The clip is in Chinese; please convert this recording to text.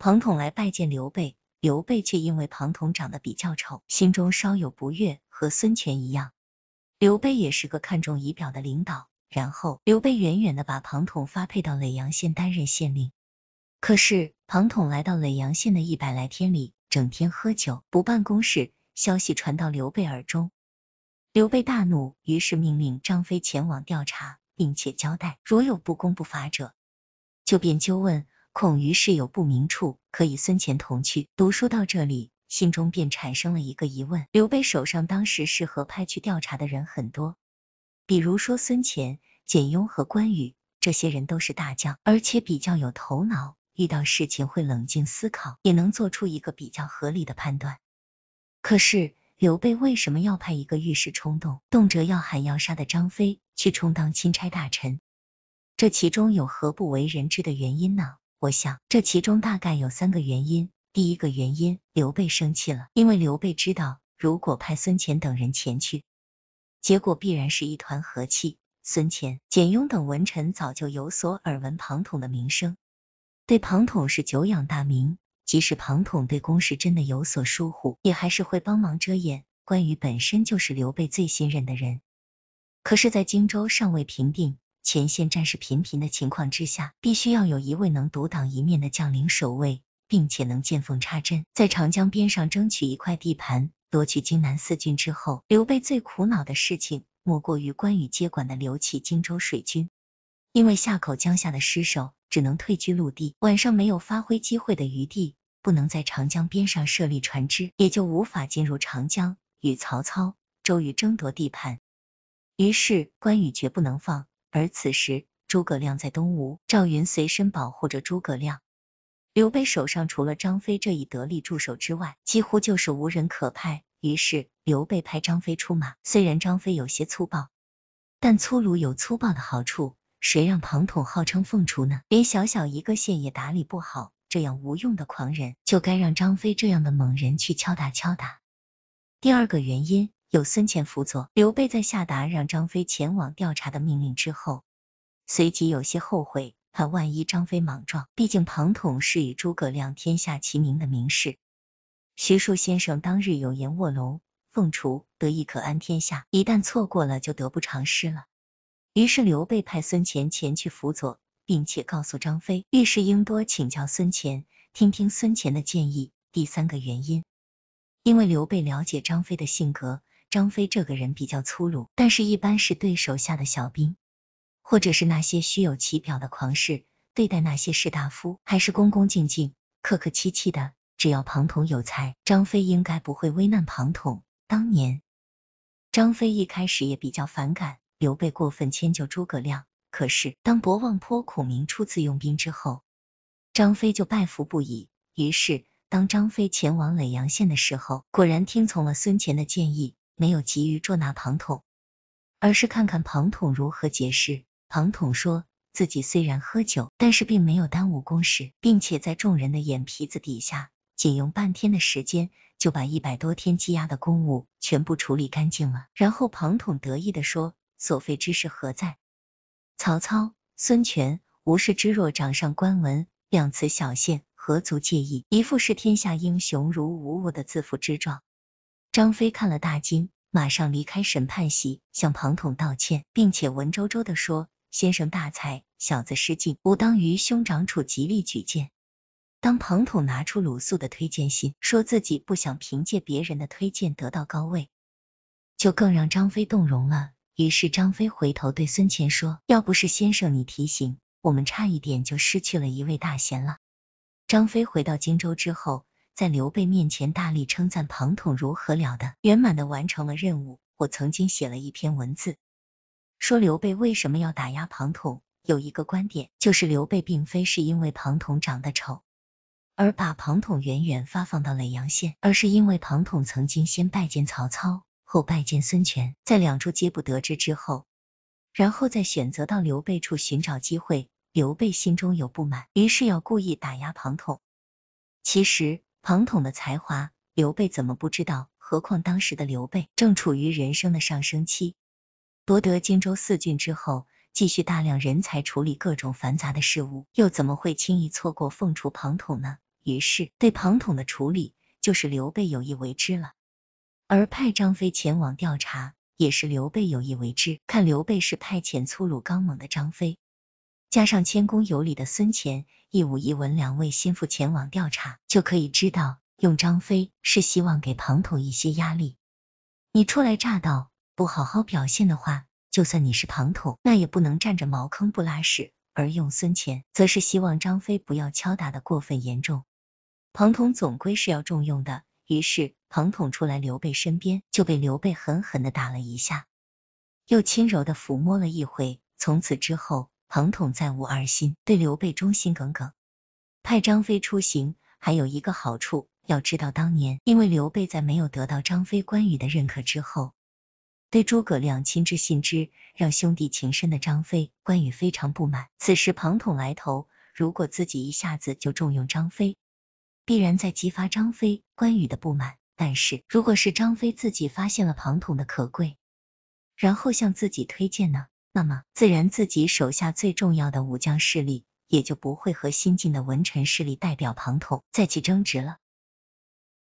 庞统来拜见刘备，刘备却因为庞统长得比较丑，心中稍有不悦，和孙权一样。刘备也是个看重仪表的领导。然后，刘备远远的把庞统发配到耒阳县担任县令。可是，庞统来到耒阳县的一百来天里，整天喝酒，不办公事。消息传到刘备耳中，刘备大怒，于是命令张飞前往调查，并且交代，如有不公不法者，就便纠问。恐于事有不明处，可以孙乾同去。读书到这里，心中便产生了一个疑问：刘备手上当时适合派去调查的人很多，比如说孙乾、简雍和关羽，这些人都是大将，而且比较有头脑，遇到事情会冷静思考，也能做出一个比较合理的判断。可是刘备为什么要派一个遇事冲动、动辄要喊要杀的张飞去充当钦差大臣？这其中有何不为人知的原因呢？我想，这其中大概有三个原因。第一个原因，刘备生气了，因为刘备知道，如果派孙乾等人前去，结果必然是一团和气。孙乾、简雍等文臣早就有所耳闻庞统的名声，对庞统是久仰大名。即使庞统对公事真的有所疏忽，也还是会帮忙遮掩。关羽本身就是刘备最信任的人，可是，在荆州尚未平定。前线战事频频的情况之下，必须要有一位能独挡一面的将领守卫，并且能见缝插针，在长江边上争取一块地盘，夺取荆南四郡之后，刘备最苦恼的事情莫过于关羽接管的刘琦荆州水军，因为夏口江下的失守，只能退居陆地，晚上没有发挥机会的余地，不能在长江边上设立船只，也就无法进入长江与曹操、周瑜争夺地盘。于是关羽绝不能放。而此时，诸葛亮在东吴，赵云随身保护着诸葛亮。刘备手上除了张飞这一得力助手之外，几乎就是无人可派。于是，刘备派张飞出马。虽然张飞有些粗暴，但粗鲁有粗暴的好处。谁让庞统号称凤雏呢？连小小一个县也打理不好，这样无用的狂人，就该让张飞这样的猛人去敲打敲打。第二个原因。有孙权辅佐，刘备在下达让张飞前往调查的命令之后，随即有些后悔。怕万一张飞莽撞，毕竟庞统是与诸葛亮天下齐名的名士，徐庶先生当日有言：“卧龙凤雏，得一可安天下。”一旦错过了，就得不偿失了。于是刘备派孙权前去辅佐，并且告诉张飞，遇事应多请教孙权，听听孙权的建议。第三个原因，因为刘备了解张飞的性格。张飞这个人比较粗鲁，但是一般是对手下的小兵，或者是那些虚有其表的狂士。对待那些士大夫，还是恭恭敬敬、客客气气的。只要庞统有才，张飞应该不会为难庞统。当年张飞一开始也比较反感刘备过分迁就诸葛亮，可是当博望坡孔明初次用兵之后，张飞就拜服不已。于是当张飞前往耒阳县的时候，果然听从了孙权的建议。没有急于捉拿庞统，而是看看庞统如何解释。庞统说自己虽然喝酒，但是并没有耽误公事，并且在众人的眼皮子底下，仅用半天的时间就把一百多天积压的公务全部处理干净了。然后庞统得意地说：“所费之事何在？曹操、孙权无氏之若掌上官文，量此小县，何足介意？”一副视天下英雄如无物的自负之状。张飞看了大惊，马上离开审判席，向庞统道歉，并且文绉绉的说：“先生大才，小子失敬，吾当于兄长处极力举荐。”当庞统拿出鲁肃的推荐信，说自己不想凭借别人的推荐得到高位，就更让张飞动容了。于是张飞回头对孙权说：“要不是先生你提醒，我们差一点就失去了一位大贤了。”张飞回到荆州之后。在刘备面前大力称赞庞统如何了得，圆满的完成了任务。我曾经写了一篇文字，说刘备为什么要打压庞统？有一个观点，就是刘备并非是因为庞统长得丑，而把庞统远远发放到耒阳县，而是因为庞统曾经先拜见曹操，后拜见孙权，在两处皆不得志之后，然后再选择到刘备处寻找机会。刘备心中有不满，于是要故意打压庞统。其实。庞统的才华，刘备怎么不知道？何况当时的刘备正处于人生的上升期，夺得荆州四郡之后，继续大量人才处理各种繁杂的事务，又怎么会轻易错过凤雏庞统呢？于是，对庞统的处理就是刘备有意为之了。而派张飞前往调查，也是刘备有意为之。看刘备是派遣粗鲁刚猛的张飞。加上谦恭有礼的孙乾，一武一文两位心腹前往调查，就可以知道用张飞是希望给庞统一些压力。你初来乍到，不好好表现的话，就算你是庞统，那也不能占着茅坑不拉屎。而用孙乾，则是希望张飞不要敲打的过分严重。庞统总归是要重用的，于是庞统出来刘备身边，就被刘备狠狠的打了一下，又轻柔的抚摸了一回。从此之后。庞统再无二心，对刘备忠心耿耿。派张飞出行还有一个好处，要知道当年因为刘备在没有得到张飞、关羽的认可之后，对诸葛亮亲之信之，让兄弟情深的张飞、关羽非常不满。此时庞统来投，如果自己一下子就重用张飞，必然在激发张飞、关羽的不满。但是如果是张飞自己发现了庞统的可贵，然后向自己推荐呢？那么，自然自己手下最重要的武将势力，也就不会和新晋的文臣势力代表庞统再起争执了。